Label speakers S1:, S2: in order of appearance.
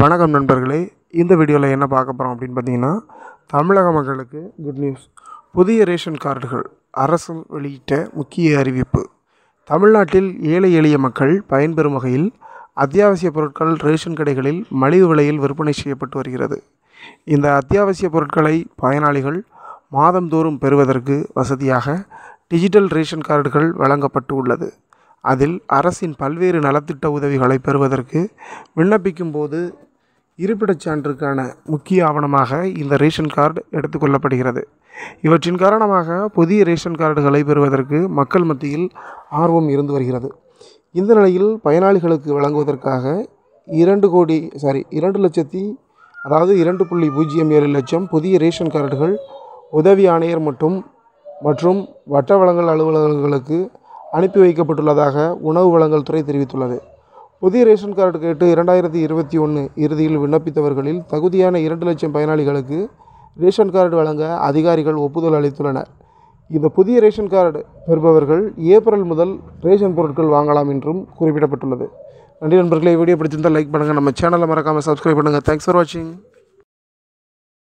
S1: வணக்கம் நண்பர்களே இந்த வீடியோவில் என்ன பார்க்க போகிறோம் அப்படின்னு பார்த்தீங்கன்னா தமிழக மக்களுக்கு குட் நியூஸ் புதிய ரேஷன் கார்டுகள் அரசு வெளியிட்ட முக்கிய அறிவிப்பு தமிழ்நாட்டில் ஏழை எளிய மக்கள் பயன்பெறும் வகையில் அத்தியாவசிய பொருட்கள் ரேஷன் கடைகளில் மலிவு விலையில் விற்பனை செய்யப்பட்டு வருகிறது இந்த அத்தியாவசிய பொருட்களை பயனாளிகள் மாதந்தோறும் பெறுவதற்கு வசதியாக டிஜிட்டல் ரேஷன் கார்டுகள் வழங்கப்பட்டு உள்ளது அதில் அரசின் பல்வேறு நலத்திட்ட உதவிகளை பெறுவதற்கு விண்ணப்பிக்கும் போது இருப்பிடச் சான்றுக்கான முக்கிய ஆவணமாக இந்த ரேஷன் கார்டு எடுத்துக்கொள்ளப்படுகிறது இவற்றின் காரணமாக புதிய ரேஷன் கார்டுகளை பெறுவதற்கு மக்கள் மத்தியில் ஆர்வம் இருந்து வருகிறது இந்த நிலையில் பயனாளிகளுக்கு வழங்குவதற்காக இரண்டு கோடி சாரி இரண்டு லட்சத்தி அதாவது இரண்டு புள்ளி பூஜ்ஜியம் ஏழு லட்சம் புதிய ரேஷன் கார்டுகள் உதவி ஆணையர் மற்றும் மற்றும் வட்ட வழங்கல் அலுவலகங்களுக்கு அனுப்பி வைக்கப்பட்டுள்ளதாக உணவு வழங்கல் துறை தெரிவித்துள்ளது புதிய ரேஷன் கார்டு கேட்டு இரண்டாயிரத்தி இருபத்தி ஒன்று இறுதியில் விண்ணப்பித்தவர்களில் தகுதியான இரண்டு லட்சம் பயனாளிகளுக்கு ரேஷன் கார்டு வழங்க அதிகாரிகள் ஒப்புதல் அளித்துள்ளனர் இந்த புதிய ரேஷன் கார்டு பெறுபவர்கள் ஏப்ரல் முதல் ரேஷன் பொருட்கள் வாங்கலாம் என்றும் குறிப்பிடப்பட்டுள்ளது நன்றி நண்பர்களை வீடியோ பிடிச்சிருந்தால் லைக் பண்ணுங்கள் நம்ம சேனலை மறக்காமல் சப்ஸ்கிரைப் பண்ணுங்கள் தேங்க்ஸ் ஃபார் வாட்சிங்